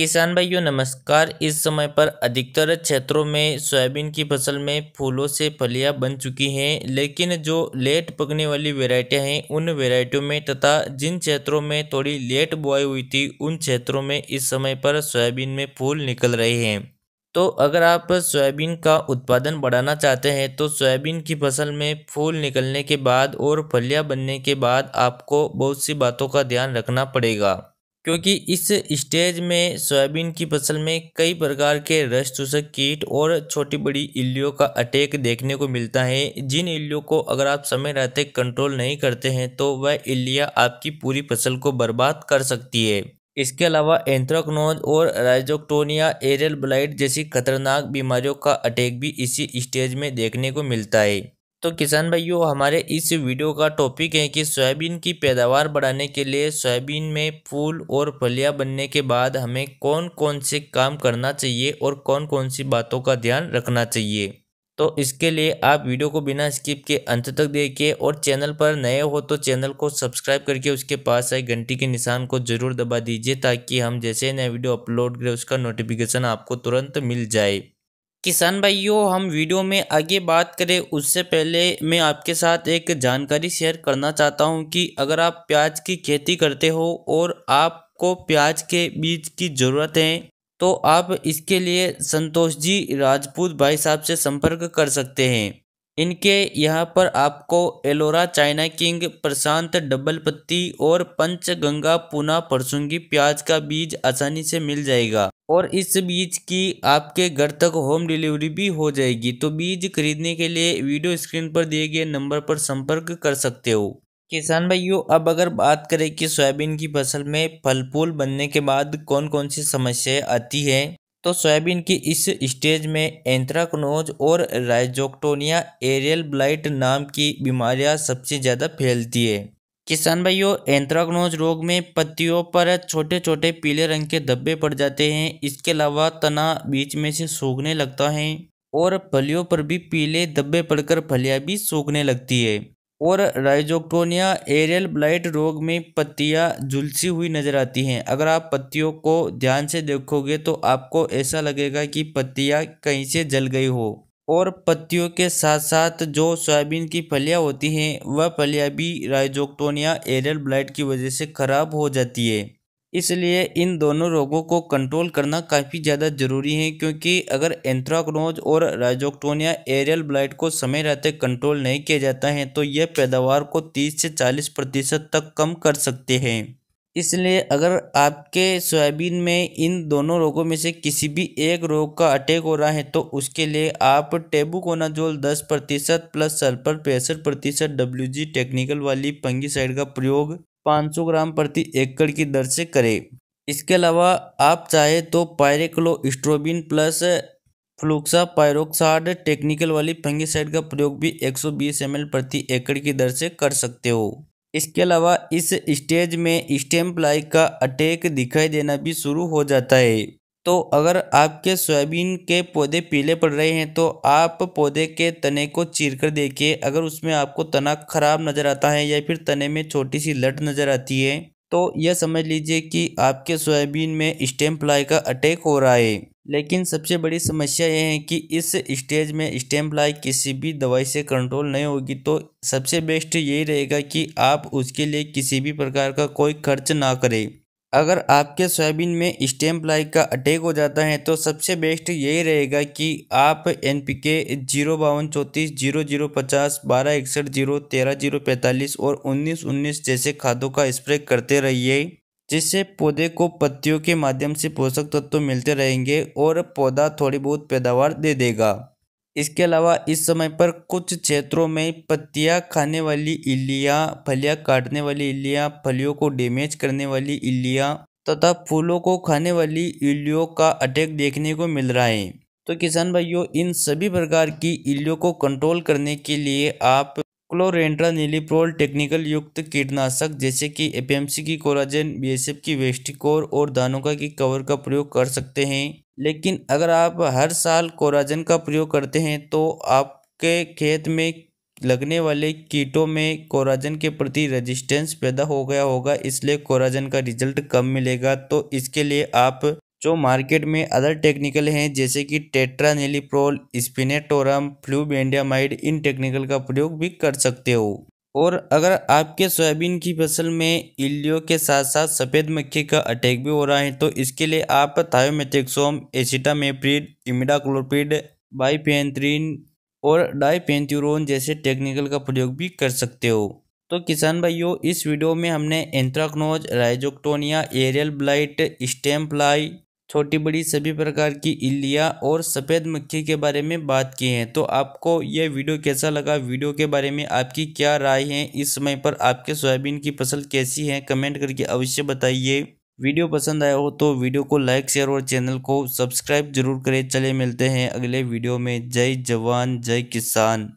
किसान भाइयों नमस्कार इस समय पर अधिकतर क्षेत्रों में सोयाबीन की फसल में फूलों से फलियां बन चुकी हैं लेकिन जो लेट पकने वाली वेरायटियाँ हैं उन वेराइटियों में तथा जिन क्षेत्रों में थोड़ी लेट बुआई हुई थी उन क्षेत्रों में इस समय पर सोयाबीन में फूल निकल रहे हैं तो अगर आप सोयाबीन का उत्पादन बढ़ाना चाहते हैं तो सोयाबीन की फसल में फूल निकलने के बाद और फलियाँ बनने के बाद आपको बहुत सी बातों का ध्यान रखना पड़ेगा क्योंकि इस स्टेज में सोयाबीन की फसल में कई प्रकार के रस चूसक कीट और छोटी बड़ी इल्लियों का अटैक देखने को मिलता है जिन इल्लियों को अगर आप समय रहते कंट्रोल नहीं करते हैं तो वह इल्लिया आपकी पूरी फसल को बर्बाद कर सकती है इसके अलावा एंथ्राक्नोज और राइजोक्टोनिया एरियल ब्लाइट जैसी खतरनाक बीमारियों का अटैक भी इसी स्टेज में देखने को मिलता है तो किसान भाइयों हमारे इस वीडियो का टॉपिक है कि सोयाबीन की पैदावार बढ़ाने के लिए सोयाबीन में फूल और फलियां बनने के बाद हमें कौन कौन से काम करना चाहिए और कौन कौन सी बातों का ध्यान रखना चाहिए तो इसके लिए आप वीडियो को बिना स्किप के अंत तक देखिए और चैनल पर नए हो तो चैनल को सब्सक्राइब करके उसके पास आए घंटी के निशान को ज़रूर दबा दीजिए ताकि हम जैसे नया वीडियो अपलोड करें उसका नोटिफिकेशन आपको तुरंत मिल जाए किसान भाइयों हम वीडियो में आगे बात करें उससे पहले मैं आपके साथ एक जानकारी शेयर करना चाहता हूं कि अगर आप प्याज की खेती करते हो और आपको प्याज के बीज की ज़रूरत है तो आप इसके लिए संतोष जी राजपूत भाई साहब से संपर्क कर सकते हैं इनके यहाँ पर आपको Ellora China King Prashant double Patti और पंचगंगा पुना परसुंगी प्याज का बीज आसानी से मिल जाएगा और इस बीज की आपके घर तक होम डिलीवरी भी हो जाएगी तो बीज खरीदने के लिए वीडियो स्क्रीन पर दिए गए नंबर पर संपर्क कर सकते हो किसान भाइयों अब अगर बात करें कि सोयाबीन की फसल में फल फूल बनने के बाद कौन कौन सी समस्याएं आती है तो सोयाबीन की इस स्टेज में एंथ्राकनोज और राइजोक्टोनिया एरियल ब्लाइट नाम की बीमारियां सबसे ज़्यादा फैलती है किसान भाइयों एंथ्राग्नोज रोग में पत्तियों पर छोटे छोटे पीले रंग के धब्बे पड़ जाते हैं इसके अलावा तना बीच में से सूखने लगता है और फलियों पर भी पीले धब्बे पड़कर फलियाँ भी सूखने लगती है और राइजोक्टोनिया एरियल ब्लाइट रोग में पत्तियां झुलसी हुई नजर आती हैं अगर आप पत्तियों को ध्यान से देखोगे तो आपको ऐसा लगेगा कि पत्तियाँ कहीं से जल गई हो और पत्तियों के साथ साथ जो सोयाबीन की फलियाँ होती हैं वह फलियाँ भी राइजोक्टोनिया एरियल ब्लाइट की वजह से ख़राब हो जाती है इसलिए इन दोनों रोगों को कंट्रोल करना काफ़ी ज़्यादा ज़रूरी है क्योंकि अगर एंथ्राक्नोज और राइजोक्टोनिया एरियल ब्लाइट को समय रहते कंट्रोल नहीं किया जाता है तो यह पैदावार को 30 से 40 प्रतिशत तक कम कर सकते हैं इसलिए अगर आपके सोयाबीन में इन दोनों रोगों में से किसी भी एक रोग का अटैक हो रहा है तो उसके लिए आप टेबुकोनाजोल 10 प्रतिशत प्लस सल्फर पैंसठ प्रतिशत डब्ल्यू टेक्निकल वाली पंगीसाइड का प्रयोग 500 ग्राम प्रति एकड़ की दर से करें इसके अलावा आप चाहे तो pyraclostrobin plus fluxapyroxad technical वाली फंगिसाइड का प्रयोग भी 120 सौ प्रति एकड़ की दर से कर सकते हो इसके अलावा इस स्टेज में स्टेम प्लाई का अटैक दिखाई देना भी शुरू हो जाता है तो अगर आपके सोयाबीन के पौधे पीले पड़ रहे हैं तो आप पौधे के तने को चीर कर देखिए अगर उसमें आपको तना खराब नज़र आता है या फिर तने में छोटी सी लट नज़र आती है तो यह समझ लीजिए कि आपके सोयाबीन में स्टेम प्लाई का अटैक हो रहा है लेकिन सबसे बड़ी समस्या यह है कि इस स्टेज में स्टेम फ्लाई किसी भी दवाई से कंट्रोल नहीं होगी तो सबसे बेस्ट यही रहेगा कि आप उसके लिए किसी भी प्रकार का कोई खर्च ना करें अगर आपके सोयाबीन में स्टेम फ्लाई का अटैक हो जाता है तो सबसे बेस्ट यही रहेगा कि आप एन पी के जीरो बावन चौंतीस जीरो जीरो पचास बारह इकसठ जीरो तेरह जीरो पैंतालीस और उन्नीस उन्नीस जैसे खादों का स्प्रे करते रहिए जिससे पौधे को पत्तियों के माध्यम से पोषक तत्व मिलते रहेंगे और पौधा थोड़ी बहुत पैदावार दे देगा इसके अलावा इस समय पर कुछ क्षेत्रों में पत्तियां खाने वाली इलियां फलियां काटने वाली इलियां फलियों को डैमेज करने वाली इलियां तथा फूलों को खाने वाली इलियों का अटैक देखने को मिल रहा है तो किसान भाइयों इन सभी प्रकार की इलियों को कंट्रोल करने के लिए आप नीलीप्रोल टेक्निकल युक्त कीटनाशक जैसे कि एपीएमसी की कोलाजन बीएसएफ की वेस्टिकोर और दानुका की कवर का प्रयोग कर सकते हैं लेकिन अगर आप हर साल कोराजन का प्रयोग करते हैं तो आपके खेत में लगने वाले कीटों में कोराजन के प्रति रेजिस्टेंस पैदा हो गया होगा इसलिए कोराजन का रिजल्ट कम मिलेगा तो इसके लिए आप जो मार्केट में अदर टेक्निकल हैं जैसे कि टेट्रानेलिप्रोल स्पिनेटोरम फ्लूबेंडियामाइड इन टेक्निकल का प्रयोग भी कर सकते हो और अगर आपके सोयाबीन की फसल में इलियो के साथ साथ सफ़ेद मक्खी का अटैक भी हो रहा है तो इसके लिए आप थायोमेथेक्सोम एसिटामेप्रिड इमिडाक्लोपिड बाईपेंथ्रीन और डाईपेंथ्यूरोन जैसे टेक्निकल का प्रयोग भी कर सकते हो तो किसान भाइयों इस वीडियो में हमने एंथ्राक्नोज राइजोक्टोनिया एरियल ब्लाइट स्टेम्पलाई छोटी बड़ी सभी प्रकार की इलिया और सफ़ेद मक्खी के बारे में बात की है तो आपको यह वीडियो कैसा लगा वीडियो के बारे में आपकी क्या राय है इस समय पर आपके सोयाबीन की फसल कैसी है कमेंट करके अवश्य बताइए वीडियो पसंद आया हो तो वीडियो को लाइक शेयर और चैनल को सब्सक्राइब जरूर करें चले मिलते हैं अगले वीडियो में जय जवान जय किसान